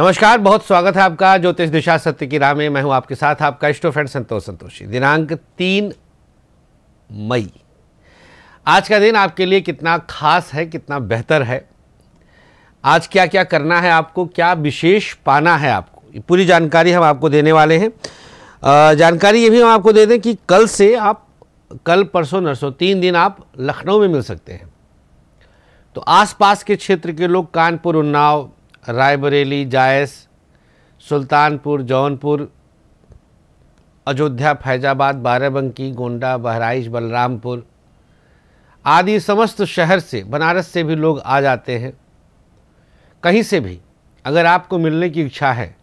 नमस्कार बहुत स्वागत है आपका ज्योतिष दिशा सत्य की राह में मैं हूं आपके साथ आपका इष्टो फ्रेंड संतोष संतोषी दिनांक तीन मई आज का दिन आपके लिए कितना खास है कितना बेहतर है आज क्या क्या करना है आपको क्या विशेष पाना है आपको पूरी जानकारी हम आपको देने वाले हैं जानकारी ये भी हम आपको दे दें कि कल से आप कल परसों नरसों तीन दिन आप लखनऊ में मिल सकते हैं तो आसपास के क्षेत्र के लोग कानपुर उन्नाव रायबरेली जायस सुल्तानपुर जौनपुर अयोध्या फैजाबाद बाराबंकी गोंडा बहराइच बलरामपुर आदि समस्त शहर से बनारस से भी लोग आ जाते हैं कहीं से भी अगर आपको मिलने की इच्छा है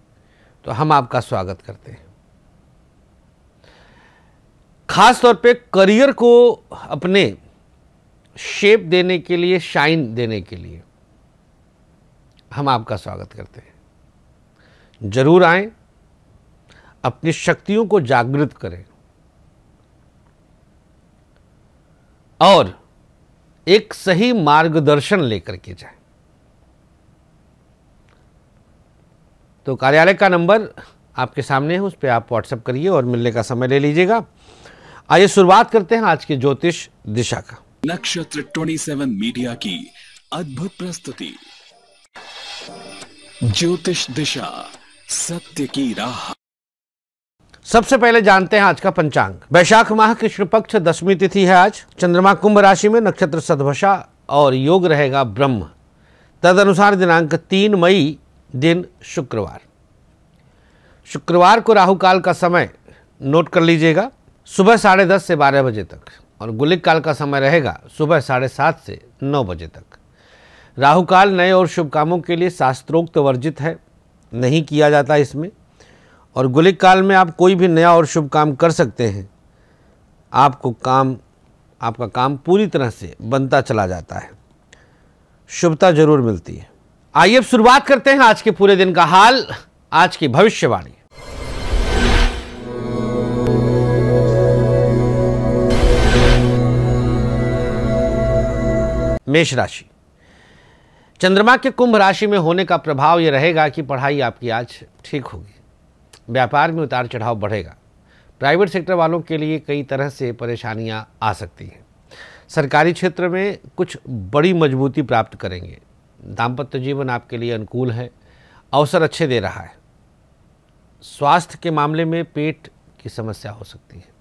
तो हम आपका स्वागत करते हैं खास तौर पे करियर को अपने शेप देने के लिए शाइन देने के लिए हम आपका स्वागत करते हैं ज़रूर आए अपनी शक्तियों को जागृत करें और एक सही मार्गदर्शन लेकर के जाए तो कार्यालय का नंबर आपके सामने है उस पर आप व्हाट्सएप करिए और मिलने का समय ले लीजिएगा आइए शुरुआत करते हैं आज के ज्योतिष दिशा का नक्षत्र 27 मीडिया की अद्भुत प्रस्तुति ज्योतिष दिशा सत्य की राह सबसे पहले जानते हैं आज का पंचांग वैशाख माह की पक्ष दसवीं तिथि है आज चंद्रमा कुंभ राशि में नक्षत्र सदभशा और योग रहेगा ब्रह्म तद अनुसार दिनांक तीन मई दिन शुक्रवार शुक्रवार को राहु काल का समय नोट कर लीजिएगा सुबह साढ़े दस से बारह बजे तक और गुलिक काल का समय रहेगा सुबह साढ़े सात से नौ बजे तक राहुकाल नए और शुभ कामों के लिए शास्त्रोक्त वर्जित है नहीं किया जाता इसमें और गुलिक काल में आप कोई भी नया और शुभ काम कर सकते हैं आपको काम आपका काम पूरी तरह से बनता चला जाता है शुभता जरूर मिलती है आइए अब शुरुआत करते हैं आज के पूरे दिन का हाल आज की भविष्यवाणी मेष राशि चंद्रमा के कुंभ राशि में होने का प्रभाव यह रहेगा कि पढ़ाई आपकी आज ठीक होगी व्यापार में उतार चढ़ाव बढ़ेगा प्राइवेट सेक्टर वालों के लिए कई तरह से परेशानियां आ सकती हैं सरकारी क्षेत्र में कुछ बड़ी मजबूती प्राप्त करेंगे दाम्पत्य जीवन आपके लिए अनुकूल है अवसर अच्छे दे रहा है स्वास्थ्य के मामले में पेट की समस्या हो सकती है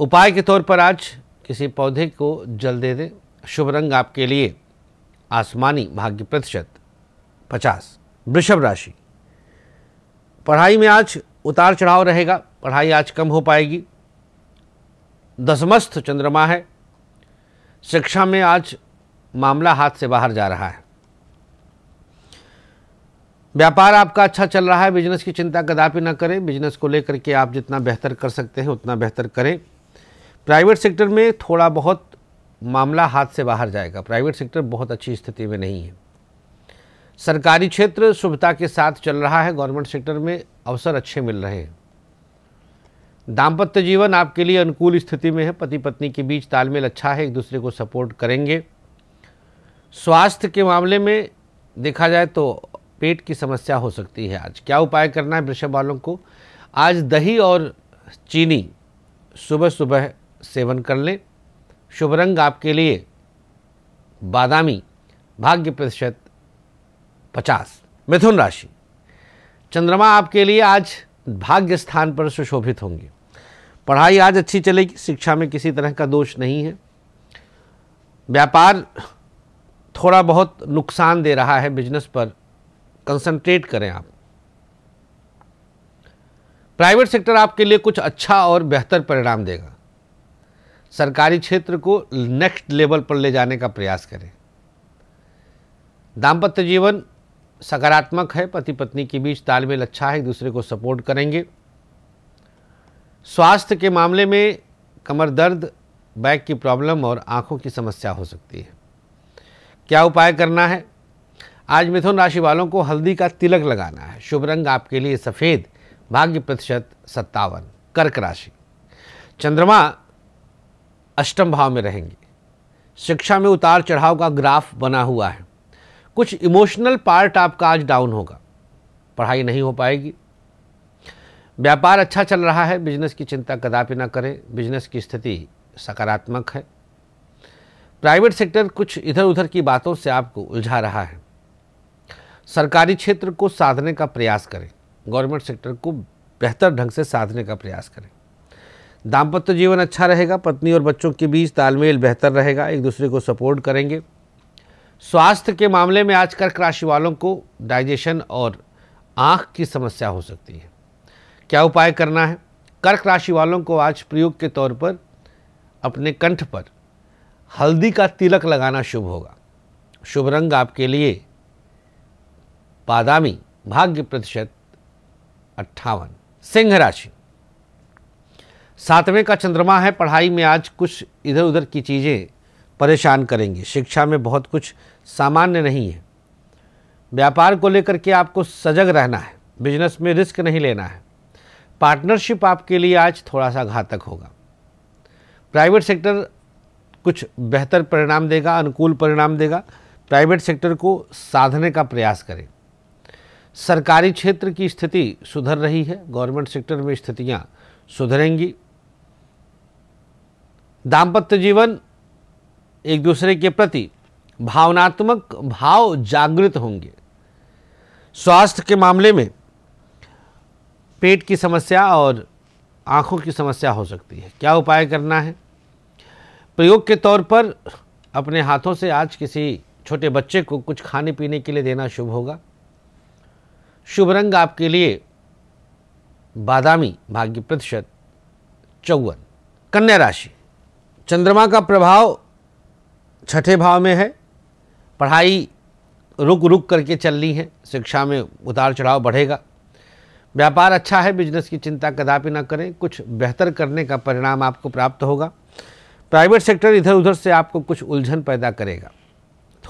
उपाय के तौर पर आज किसी पौधे को जल दे दें शुभ रंग आपके लिए आसमानी भाग्य प्रतिशत पचास वृषभ राशि पढ़ाई में आज उतार चढ़ाव रहेगा पढ़ाई आज कम हो पाएगी दसमस्थ चंद्रमा है शिक्षा में आज मामला हाथ से बाहर जा रहा है व्यापार आपका अच्छा चल रहा है बिजनेस की चिंता कदापि ना करें बिजनेस को लेकर के आप जितना बेहतर कर सकते हैं उतना बेहतर करें प्राइवेट सेक्टर में थोड़ा बहुत मामला हाथ से बाहर जाएगा प्राइवेट सेक्टर बहुत अच्छी स्थिति में नहीं है सरकारी क्षेत्र शुभता के साथ चल रहा है गवर्नमेंट सेक्टर में अवसर अच्छे मिल रहे हैं दाम्पत्य जीवन आपके लिए अनुकूल स्थिति में है पति पत्नी के बीच तालमेल अच्छा है एक दूसरे को सपोर्ट करेंगे स्वास्थ्य के मामले में देखा जाए तो पेट की समस्या हो सकती है आज क्या उपाय करना है वृषभ वालों को आज दही और चीनी सुबह सुबह सेवन कर लें शुभ रंग आपके लिए बादामी भाग्य प्रतिशत पचास मिथुन राशि चंद्रमा आपके लिए आज भाग्य स्थान पर सुशोभित होंगे पढ़ाई आज अच्छी चलेगी शिक्षा में किसी तरह का दोष नहीं है व्यापार थोड़ा बहुत नुकसान दे रहा है बिजनेस पर कंसंट्रेट करें आप प्राइवेट सेक्टर आपके लिए कुछ अच्छा और बेहतर परिणाम देगा सरकारी क्षेत्र को नेक्स्ट लेवल पर ले जाने का प्रयास करें दाम्पत्य जीवन सकारात्मक है पति पत्नी के बीच तालमेल अच्छा है एक दूसरे को सपोर्ट करेंगे स्वास्थ्य के मामले में कमर दर्द बैक की प्रॉब्लम और आंखों की समस्या हो सकती है क्या उपाय करना है आज मिथुन राशि वालों को हल्दी का तिलक लगाना है शुभ रंग आपके लिए सफ़ेद भाग्य प्रतिशत सत्तावन कर्क राशि चंद्रमा अष्टम भाव में रहेंगे शिक्षा में उतार चढ़ाव का ग्राफ बना हुआ है कुछ इमोशनल पार्ट आपका आज डाउन होगा पढ़ाई नहीं हो पाएगी व्यापार अच्छा चल रहा है बिजनेस की चिंता कदापि ना करें बिजनेस की स्थिति सकारात्मक है प्राइवेट सेक्टर कुछ इधर उधर की बातों से आपको उलझा रहा है सरकारी क्षेत्र को साधने का प्रयास करें गवर्नमेंट सेक्टर को बेहतर ढंग से साधने का प्रयास करें दाम्पत्य जीवन अच्छा रहेगा पत्नी और बच्चों के बीच तालमेल बेहतर रहेगा एक दूसरे को सपोर्ट करेंगे स्वास्थ्य के मामले में आज कर्क राशि वालों को डाइजेशन और आँख की समस्या हो सकती है क्या उपाय करना है कर्क राशि वालों को आज प्रयोग के तौर पर अपने कंठ पर हल्दी का तिलक लगाना शुभ होगा शुभ रंग आपके लिए बादामी भाग्य प्रतिशत अट्ठावन सिंह राशि सातवें का चंद्रमा है पढ़ाई में आज कुछ इधर उधर की चीज़ें परेशान करेंगी शिक्षा में बहुत कुछ सामान्य नहीं है व्यापार को लेकर के आपको सजग रहना है बिजनेस में रिस्क नहीं लेना है पार्टनरशिप आपके लिए आज थोड़ा सा घातक होगा प्राइवेट सेक्टर कुछ बेहतर परिणाम देगा अनुकूल परिणाम देगा प्राइवेट सेक्टर को साधने का प्रयास करें सरकारी क्षेत्र की स्थिति सुधर रही है गवर्नमेंट सेक्टर में स्थितियाँ सुधरेंगी दाम्पत्य जीवन एक दूसरे के प्रति भावनात्मक भाव जागृत होंगे स्वास्थ्य के मामले में पेट की समस्या और आँखों की समस्या हो सकती है क्या उपाय करना है प्रयोग के तौर पर अपने हाथों से आज किसी छोटे बच्चे को कुछ खाने पीने के लिए देना शुभ होगा शुभ रंग आपके लिए बादामी भाग्य प्रतिशत चौवन कन्या राशि चंद्रमा का प्रभाव छठे भाव में है पढ़ाई रुक रुक करके चलनी है शिक्षा में उतार चढ़ाव बढ़ेगा व्यापार अच्छा है बिजनेस की चिंता कदापि ना करें कुछ बेहतर करने का परिणाम आपको प्राप्त होगा प्राइवेट सेक्टर इधर उधर से आपको कुछ उलझन पैदा करेगा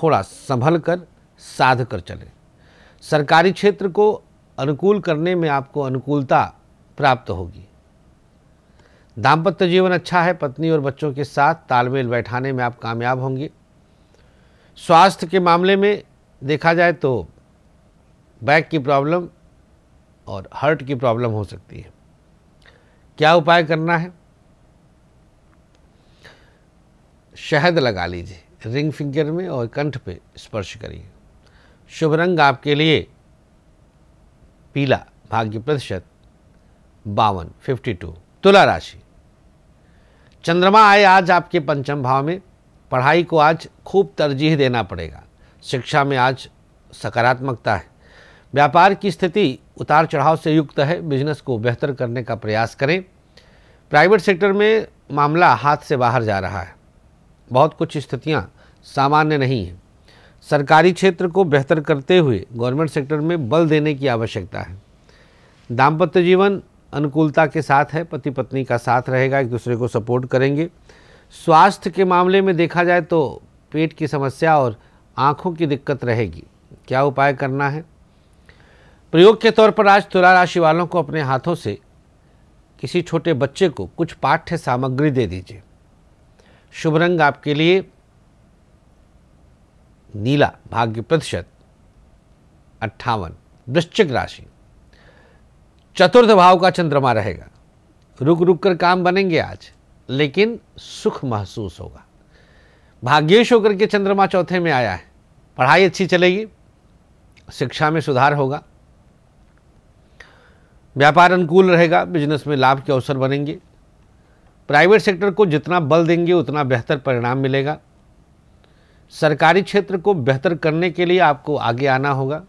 थोड़ा संभल कर साध कर चलें सरकारी क्षेत्र को अनुकूल करने में आपको अनुकूलता प्राप्त होगी दाम्पत्य जीवन अच्छा है पत्नी और बच्चों के साथ तालमेल बैठाने में आप कामयाब होंगे स्वास्थ्य के मामले में देखा जाए तो बैक की प्रॉब्लम और हार्ट की प्रॉब्लम हो सकती है क्या उपाय करना है शहद लगा लीजिए रिंग फिंगर में और कंठ पे स्पर्श करिए शुभ रंग आपके लिए पीला भाग्य प्रतिशत बावन फिफ्टी टू तुला राशि चंद्रमा आए आज आपके पंचम भाव में पढ़ाई को आज खूब तरजीह देना पड़ेगा शिक्षा में आज सकारात्मकता है व्यापार की स्थिति उतार चढ़ाव से युक्त है बिजनेस को बेहतर करने का प्रयास करें प्राइवेट सेक्टर में मामला हाथ से बाहर जा रहा है बहुत कुछ स्थितियाँ सामान्य नहीं हैं सरकारी क्षेत्र को बेहतर करते हुए गवर्नमेंट सेक्टर में बल देने की आवश्यकता है दाम्पत्य जीवन अनुकूलता के साथ है पति पत्नी का साथ रहेगा एक दूसरे को सपोर्ट करेंगे स्वास्थ्य के मामले में देखा जाए तो पेट की समस्या और आँखों की दिक्कत रहेगी क्या उपाय करना है प्रयोग के तौर पर आज तुला राशि वालों को अपने हाथों से किसी छोटे बच्चे को कुछ पाठ्य सामग्री दे दीजिए शुभ रंग आपके लिए नीला भाग्य प्रतिशत अट्ठावन वृश्चिक राशि चतुर्थ भाव का चंद्रमा रहेगा रुक रुक कर काम बनेंगे आज लेकिन सुख महसूस होगा भाग्येश होकर के चंद्रमा चौथे में आया है पढ़ाई अच्छी चलेगी शिक्षा में सुधार होगा व्यापार अनुकूल रहेगा बिजनेस में लाभ के अवसर बनेंगे प्राइवेट सेक्टर को जितना बल देंगे उतना बेहतर परिणाम मिलेगा सरकारी क्षेत्र को बेहतर करने के लिए आपको आगे आना होगा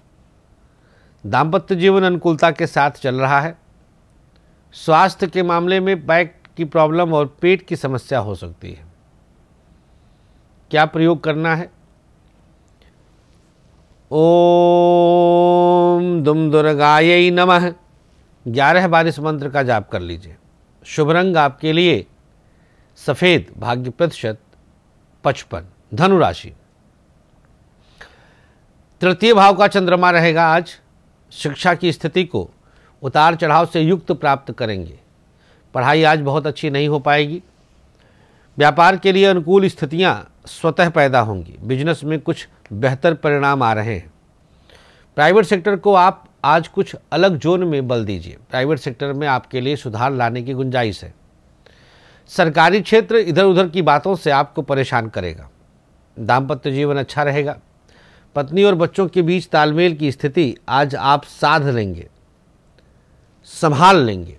दाम्पत्य जीवन अनुकूलता के साथ चल रहा है स्वास्थ्य के मामले में बैक की प्रॉब्लम और पेट की समस्या हो सकती है क्या प्रयोग करना है ओम दुम दुर्गाय नमः ग्यारह बार इस मंत्र का जाप कर लीजिए शुभ रंग आपके लिए सफ़ेद भाग्य प्रतिशत पचपन धनुराशि तृतीय भाव का चंद्रमा रहेगा आज शिक्षा की स्थिति को उतार चढ़ाव से युक्त प्राप्त करेंगे पढ़ाई आज बहुत अच्छी नहीं हो पाएगी व्यापार के लिए अनुकूल स्थितियां स्वतः पैदा होंगी बिजनेस में कुछ बेहतर परिणाम आ रहे हैं प्राइवेट सेक्टर को आप आज कुछ अलग जोन में बल दीजिए प्राइवेट सेक्टर में आपके लिए सुधार लाने की गुंजाइश है सरकारी क्षेत्र इधर उधर की बातों से आपको परेशान करेगा दाम्पत्य जीवन अच्छा रहेगा पत्नी और बच्चों के बीच तालमेल की स्थिति आज आप साध लेंगे संभाल लेंगे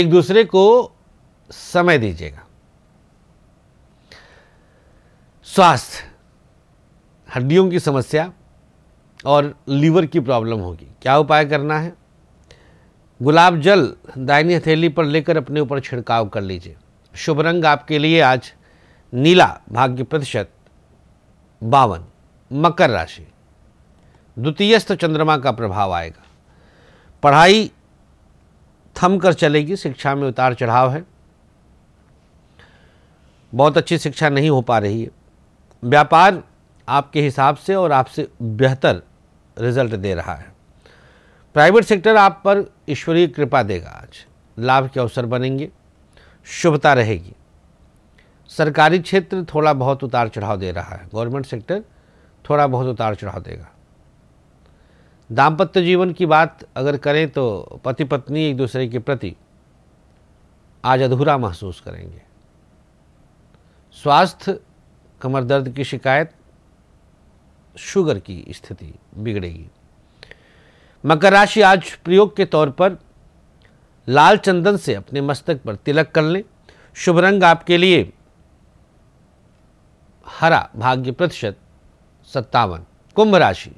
एक दूसरे को समय दीजिएगा स्वास्थ्य हड्डियों की समस्या और लीवर की प्रॉब्लम होगी क्या उपाय करना है गुलाब जल दाहिनी हथेली पर लेकर अपने ऊपर छिड़काव कर लीजिए शुभ रंग आपके लिए आज नीला भाग्य प्रतिशत बावन मकर राशि द्वितीयस्थ चंद्रमा का प्रभाव आएगा पढ़ाई थम कर चलेगी शिक्षा में उतार चढ़ाव है बहुत अच्छी शिक्षा नहीं हो पा रही है व्यापार आपके हिसाब से और आपसे बेहतर रिजल्ट दे रहा है प्राइवेट सेक्टर आप पर ईश्वरीय कृपा देगा आज लाभ के अवसर बनेंगे शुभता रहेगी सरकारी क्षेत्र थोड़ा बहुत उतार चढ़ाव दे रहा है गवर्नमेंट सेक्टर थोड़ा बहुत उतार चढ़ाव देगा दाम्पत्य जीवन की बात अगर करें तो पति पत्नी एक दूसरे के प्रति आज अधूरा महसूस करेंगे स्वास्थ्य कमर दर्द की शिकायत शुगर की स्थिति बिगड़ेगी मकर राशि आज प्रयोग के तौर पर लाल चंदन से अपने मस्तक पर तिलक कर लें शुभ रंग आपके लिए हरा भाग्य प्रतिशत सत्तावन कुंभ राशि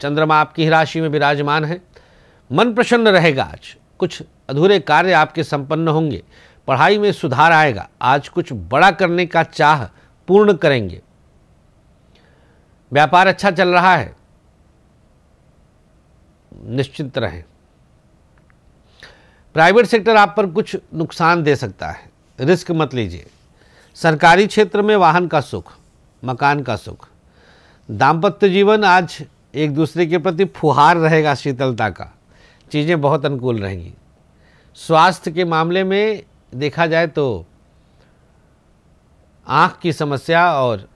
चंद्रमा आपकी राशि में विराजमान है मन प्रसन्न रहेगा आज कुछ अधूरे कार्य आपके संपन्न होंगे पढ़ाई में सुधार आएगा आज कुछ बड़ा करने का चाह पूर्ण करेंगे व्यापार अच्छा चल रहा है निश्चिंत रहें प्राइवेट सेक्टर आप पर कुछ नुकसान दे सकता है रिस्क मत लीजिए सरकारी क्षेत्र में वाहन का सुख मकान का सुख दाम्पत्य जीवन आज एक दूसरे के प्रति फुहार रहेगा शीतलता का चीज़ें बहुत अनुकूल रहेंगी स्वास्थ्य के मामले में देखा जाए तो आँख की समस्या और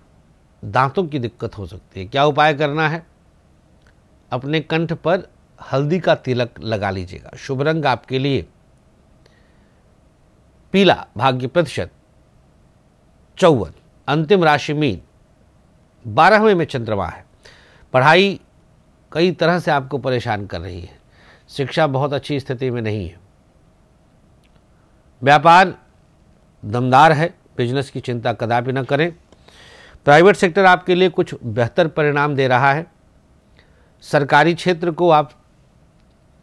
दांतों की दिक्कत हो सकती है क्या उपाय करना है अपने कंठ पर हल्दी का तिलक लगा लीजिएगा शुभ रंग आपके लिए पीला भाग्य प्रतिशत चौवन अंतिम राशि मीन बारहवें में चंद्रमा है पढ़ाई कई तरह से आपको परेशान कर रही है शिक्षा बहुत अच्छी स्थिति में नहीं है व्यापार दमदार है बिजनेस की चिंता कदापि न करें प्राइवेट सेक्टर आपके लिए कुछ बेहतर परिणाम दे रहा है सरकारी क्षेत्र को आप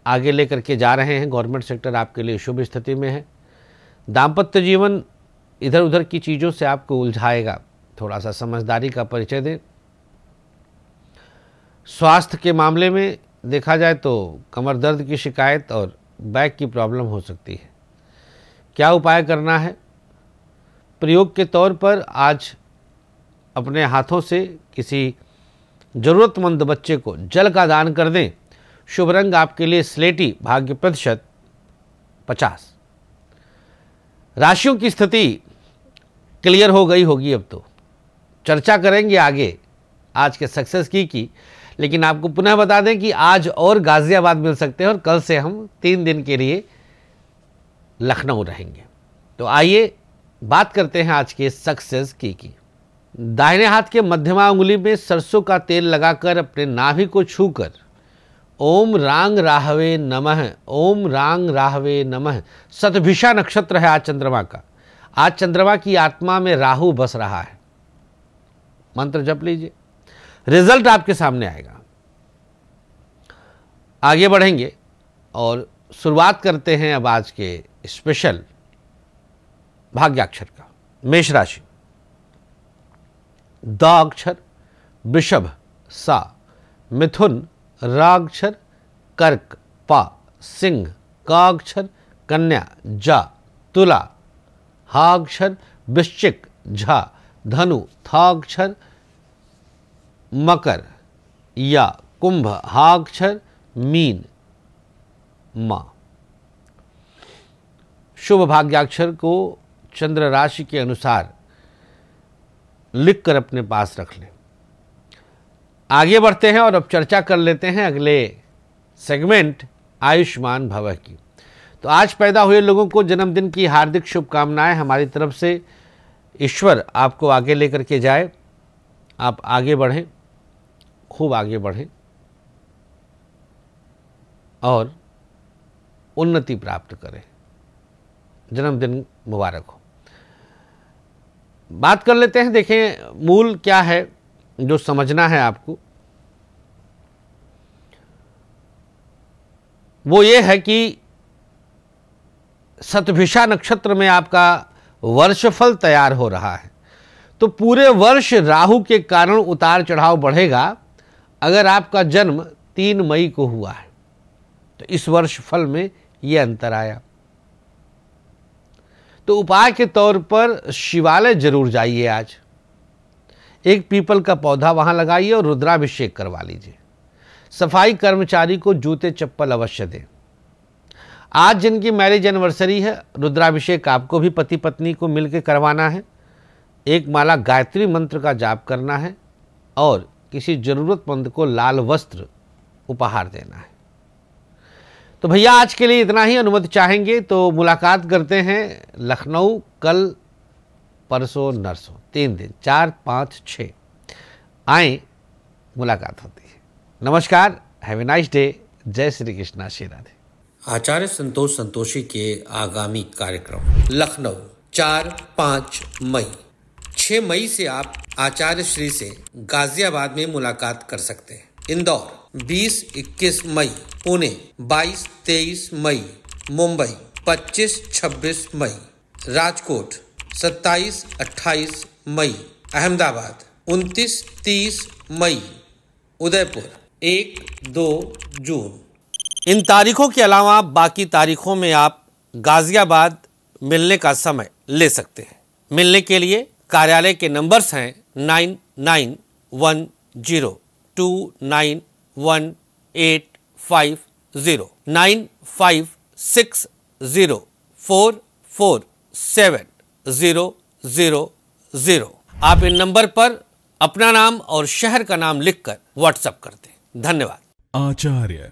आगे लेकर के जा रहे हैं गवर्नमेंट सेक्टर आपके लिए शुभ स्थिति में है दाम्पत्य जीवन इधर उधर की चीज़ों से आपको उलझाएगा थोड़ा सा समझदारी का परिचय दें स्वास्थ्य के मामले में देखा जाए तो कमर दर्द की शिकायत और बैक की प्रॉब्लम हो सकती है क्या उपाय करना है प्रयोग के तौर पर आज अपने हाथों से किसी ज़रूरतमंद बच्चे को जल का दान कर दें शुभ रंग आपके लिए स्लेटी भाग्य प्रतिशत पचास राशियों की स्थिति क्लियर हो गई होगी अब तो चर्चा करेंगे आगे आज के सक्सेस की की लेकिन आपको पुनः बता दें कि आज और गाज़ियाबाद मिल सकते हैं और कल से हम तीन दिन के लिए लखनऊ रहेंगे तो आइए बात करते हैं आज के सक्सेस की की दाहिने हाथ के मध्यमा उंगली में सरसों का तेल लगाकर अपने नाभि को छूकर ओम रांग राहवे नमः ओम रांग राहवे नमः सतभिषा नक्षत्र है आज चंद्रमा का आज चंद्रमा की आत्मा में राहु बस रहा है मंत्र जप लीजिए रिजल्ट आपके सामने आएगा आगे बढ़ेंगे और शुरुआत करते हैं अब आज के स्पेशल भाग्याक्षर का मेष राशि द अक्षर वृषभ सा मिथुन राक्षर कर्क पा सिंह काक्षर कन्या जा तुला हाक्षर वृश्चिक झा धनु थाक्षर मकर या कुंभ हाक्षर मीन मा शुभ भाग्याक्षर को चंद्र राशि के अनुसार लिखकर अपने पास रख लें आगे बढ़ते हैं और अब चर्चा कर लेते हैं अगले सेगमेंट आयुष्मान भव की तो आज पैदा हुए लोगों को जन्मदिन की हार्दिक शुभकामनाएं हमारी तरफ से ईश्वर आपको आगे लेकर के जाए आप आगे बढ़ें खूब आगे बढ़ें और उन्नति प्राप्त करें जन्मदिन मुबारक हो बात कर लेते हैं देखें मूल क्या है जो समझना है आपको वो ये है कि सतभिषा नक्षत्र में आपका वर्षफल तैयार हो रहा है तो पूरे वर्ष राहु के कारण उतार चढ़ाव बढ़ेगा अगर आपका जन्म तीन मई को हुआ है तो इस वर्ष फल में यह अंतर आया तो उपाय के तौर पर शिवालय जरूर जाइए आज एक पीपल का पौधा वहां लगाइए और रुद्राभिषेक करवा लीजिए सफाई कर्मचारी को जूते चप्पल अवश्य दें आज जिनकी मैरिज एनिवर्सरी है रुद्राभिषेक आपको भी पति पत्नी को मिलकर करवाना है एक माला गायत्री मंत्र का जाप करना है और किसी ज़रूरतमंद को लाल वस्त्र उपहार देना है तो भैया आज के लिए इतना ही अनुमति चाहेंगे तो मुलाकात करते हैं लखनऊ कल परसों नरसों तीन दिन चार पाँच छ आए मुलाकात होती है नमस्कार हैवे नाइस डे जय श्री कृष्णा श्री राधे आचार्य संतोष संतोषी के आगामी कार्यक्रम लखनऊ चार पाँच मई छह मई से आप आचार्य श्री से गाजियाबाद में मुलाकात कर सकते हैं इंदौर 20 21 मई पुणे 22 23 मई मुंबई 25 26 मई राजकोट 27 28 मई अहमदाबाद 29 30 मई उदयपुर एक दो जून इन तारीखों के अलावा बाकी तारीखों में आप गाज़ियाबाद मिलने का समय ले सकते हैं मिलने के लिए कार्यालय के नंबर्स हैं nine nine one zero two nine one eight five zero nine five six zero four four seven zero zero zero आप इन नंबर पर अपना नाम और शहर का नाम लिखकर व्हाट्सएप करते हैं धन्यवाद आचार्य